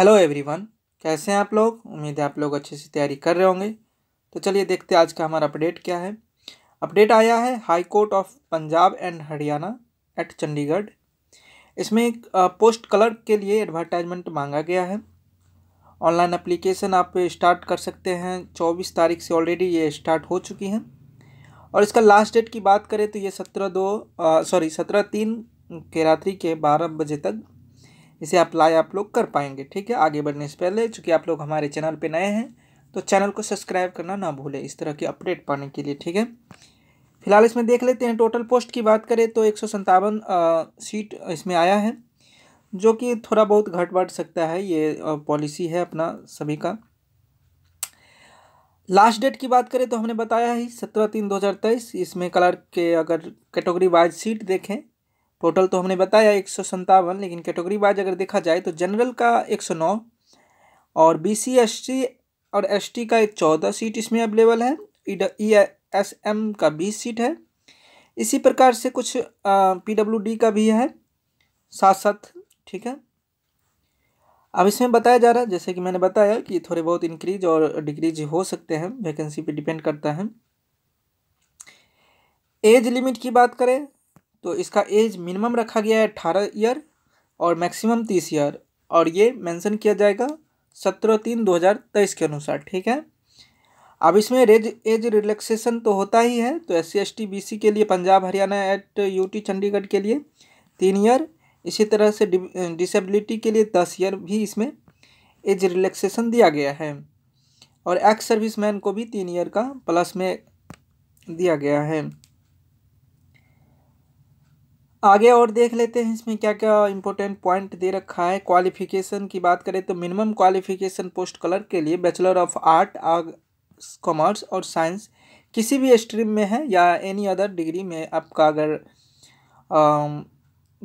hello everyone कैसे हैं आप लोग उम्मीद है आप लोग अच्छे से तैयारी कर रहे होंगे तो चलिए देखते हैं आज का हमारा अपडेट क्या है अपडेट आया है high court of Punjab and Haryana at Chandigarh इसमें एक पोस्ट कलर के लिए एडवर्टाइजमेंट मांगा गया है ऑनलाइन अप्लीकेशन आप स्टार्ट कर सकते हैं चौबीस तारीख से ऑलरेडी ये स्टार्ट हो चुकी हैं और इसका लास्ट डेट की बात करें तो ये सत्रह दो सॉरी सत्रह तीन के रात्रि के बारह बजे तक इसे अप्लाई आप लोग कर पाएंगे ठीक है आगे बढ़ने से पहले चूँकि आप लोग हमारे चैनल पर नए हैं तो चैनल को सब्सक्राइब करना ना भूलें इस तरह की अपडेट पाने के लिए ठीक है फिलहाल इसमें देख लेते हैं टोटल पोस्ट की बात करें तो एक सीट इसमें आया है जो कि थोड़ा बहुत घट बढ़ सकता है ये पॉलिसी है अपना सभी का लास्ट डेट की बात करें तो हमने बताया ही सत्रह तीन दो हज़ार तेईस इसमें कलर के अगर कैटेगरी वाइज सीट देखें टोटल तो हमने बताया एक सौ संतावन लेकिन कैटेगरी वाइज अगर देखा जाए तो जनरल का एक सौ नौ और बी सी एस टी और एस टी का एक चौदह सीट इसमें अवेलेबल है ई एस एम का बीस सीट है इसी प्रकार से कुछ पी डब्ल्यू डी का भी है साथ साथ ठीक है अब इसमें बताया जा रहा है जैसे कि मैंने बताया कि थोड़े बहुत इंक्रीज और डिक्रीज हो सकते हैं वैकेंसी पे डिपेंड करता है एज लिमिट की बात करें तो इसका एज मिनिमम रखा गया है अट्ठारह ईयर और मैक्सिमम तीस ईयर और ये मेंशन किया जाएगा सत्रह तीन दो हज़ार तेईस के अनुसार ठीक है अब इसमें रेज एज रिलैक्सेशन तो होता ही है तो S C S T B C के लिए पंजाब हरियाणा एट यूटी चंडीगढ़ के लिए तीन ईयर इसी तरह से डिसेबिलिटी के लिए दस ईयर भी इसमें एज रिलैक्सेशन दिया गया है और एक्स सर्विस मैन को भी तीन ईयर का प्लस में दिया गया है आगे और देख लेते हैं इसमें क्या क्या इंपॉर्टेंट पॉइंट दे रखा है क्वालिफिकेशन की बात करें तो मिनिमम क्वालिफिकेशन पोस्ट कलर के लिए बैचलर ऑफ आर्ट कॉमर्स और साइंस किसी भी स्ट्रीम में है या एनी अदर डिग्री में आपका अगर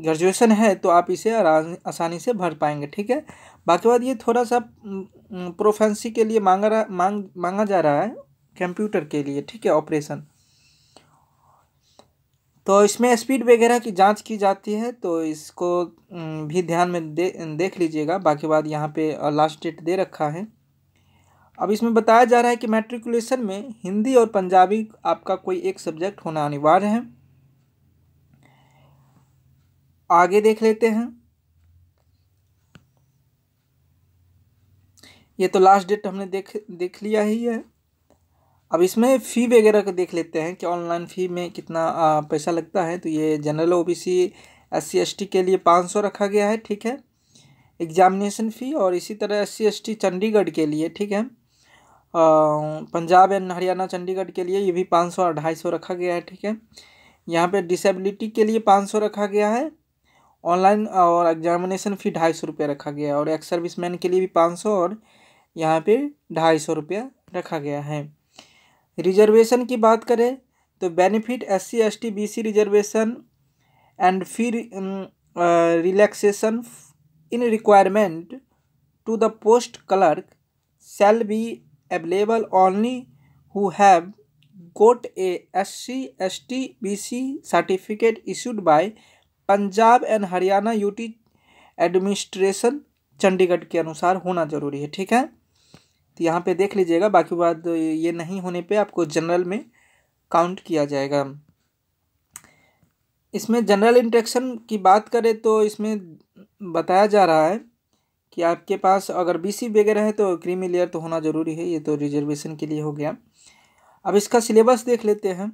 ग्रेजुएशन है तो आप इसे आसानी से भर पाएंगे ठीक है बाकी बात ये थोड़ा सा प्रोफेंसी के लिए मांगा रहा मांग मांगा जा रहा है कंप्यूटर के लिए ठीक है ऑपरेशन तो इसमें स्पीड वगैरह की जांच की जाती है तो इसको भी ध्यान में दे देख लीजिएगा बाकी बात यहाँ पे लास्ट डेट दे रखा है अब इसमें बताया जा रहा है कि मैट्रिकुलेशन में हिंदी और पंजाबी आपका कोई एक सब्जेक्ट होना अनिवार्य है आगे देख लेते हैं ये तो लास्ट डेट हमने देख देख लिया ही है अब इसमें फ़ी वगैरह का देख लेते हैं कि ऑनलाइन फ़ी में कितना पैसा लगता है तो ये general O B C S C S T के लिए पाँच सौ रखा गया है ठीक है एग्ज़ामिनेशन फ़ी और इसी तरह S C S T Chandigarh के लिए ठीक है पंजाब एंड हरियाणा चंडीगढ़ के लिए ये भी पाँच सौ ढाई सौ रखा गया है ठीक है यहाँ पर डिसेबिलिटी के लिए पाँच सौ रखा गया है ऑनलाइन और एग्जामिनेशन फ़ी ढाई सौ रखा गया है और एक्स सर्विस मैन के लिए भी पाँच सौ और यहाँ पे ढाई सौ रुपया रखा गया है रिजर्वेशन की बात करें तो benefit S C S T B C reservation and फिर relaxation in requirement to the post clerk shall be available only who S C S T B C certificate issued by Punjab and Haryana UT administration Chandigarh के अनुसार होना जरूरी है ठीक है तो यहाँ पे देख लीजिएगा बाकी बात ये नहीं होने पे आपको जनरल में काउंट किया जाएगा इसमें जनरल इंटेक्शन की बात करें तो इसमें बताया जा रहा है कि आपके पास अगर बीसी वगैरह है तो क्रीमी लेयर तो होना ज़रूरी है ये तो रिजर्वेशन के लिए हो गया अब इसका सिलेबस देख लेते हैं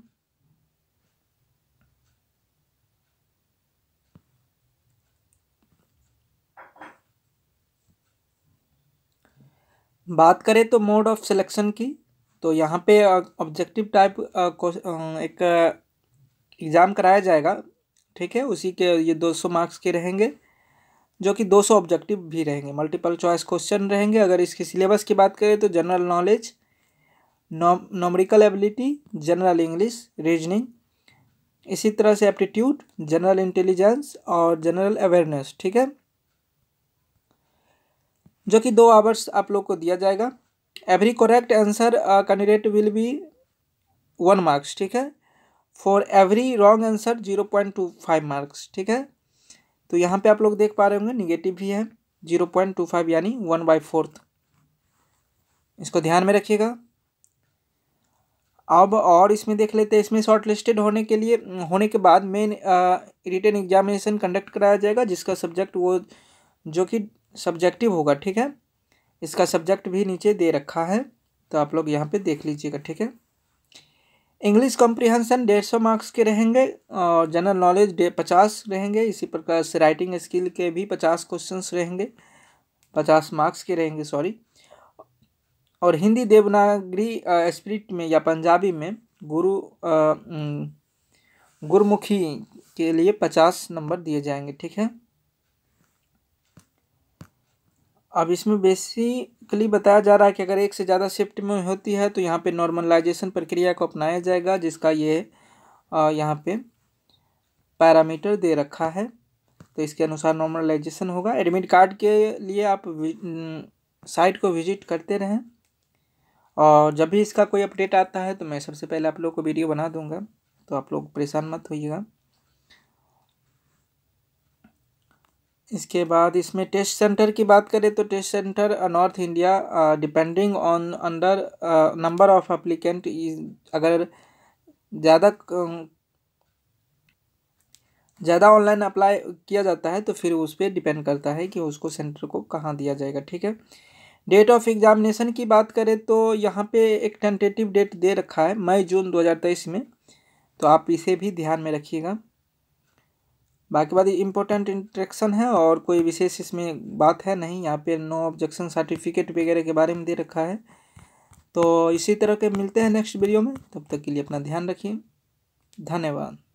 बात करें तो मोड ऑफ सिलेक्शन की तो यहाँ पे ऑब्जेक्टिव टाइप एक एग्ज़ाम कराया जाएगा ठीक है उसी के ये 200 मार्क्स के रहेंगे जो कि 200 ऑब्जेक्टिव भी रहेंगे मल्टीपल चॉइस क्वेश्चन रहेंगे अगर इसके सिलेबस की बात करें तो general knowledge numerical ability general English reasoning इसी तरह से एप्टीट्यूड जनरल इंटेलिजेंस और जनरल अवेयरनेस ठीक है जो कि दो आवर्स आप लोग को दिया जाएगा every correct answer candidate will be one marks ठीक है for every wrong answer zero point two five marks ठीक है तो यहाँ पे आप लोग देख पा रहे होंगे निगेटिव भी है जीरो पॉइंट टू फाइव यानी वन बाई फोर्थ इसको ध्यान में रखिएगा अब और इसमें देख लेते हैं इसमें शॉर्ट लिस्टेड होने के लिए होने के बाद मेन रिटर्न एग्जामिनेशन कंडक्ट कराया जाएगा जिसका सब्जेक्ट वो जो कि सब्जेक्टिव होगा ठीक है इसका सब्जेक्ट भी नीचे दे रखा है तो आप लोग यहाँ पे देख लीजिएगा ठीक है इंग्लिश कॉम्प्रिहेंसन डेढ़ सौ मार्क्स के रहेंगे और जनरल नॉलेज डे पचास रहेंगे इसी प्रकार से राइटिंग स्किल के भी पचास क्वेश्चंस रहेंगे पचास मार्क्स के रहेंगे सॉरी और हिंदी देवनागरी स्प्रिट में या पंजाबी में गुरु गुरुमुखी के लिए पचास नंबर दिए जाएंगे ठीक है अब इसमें बेसिकली बताया जा रहा है कि अगर एक से ज़्यादा शिफ्ट में होती है तो यहाँ पे नॉर्मलाइजेशन प्रक्रिया को अपनाया जाएगा जिसका ये यहाँ पे पैरामीटर दे रखा है तो इसके अनुसार नॉर्मलाइजेशन होगा एडमिट कार्ड के लिए आप साइट को विजिट करते रहें और जब भी इसका कोई अपडेट आता है तो मैं सबसे पहले आप लोग को वीडियो बना दूँगा तो आप लोग परेशान मत होइएगा इसके बाद इसमें टेस्ट सेंटर की बात करें तो test centre north India depending on under number of applicant अगर ज़्यादा um, ज़्यादा ऑनलाइन अप्लाई किया जाता है तो फिर उस पर डिपेंड करता है कि उसको सेंटर को कहाँ दिया जाएगा ठीक है डेट ऑफ एग्ज़ामिनेशन की बात करें तो यहाँ पे एक टेंटेटिव डेट दे रखा है मई जून 2023 में तो आप इसे भी ध्यान में रखिएगा बाकी बात इंपॉर्टेंट इंट्रैक्शन है और कोई विशेष इसमें बात है नहीं यहाँ पे नो ऑब्जेक्शन सर्टिफिकेट वगैरह के बारे में दे रखा है तो इसी तरह के मिलते हैं नेक्स्ट वीडियो में तब तक के लिए अपना ध्यान रखिए धन्यवाद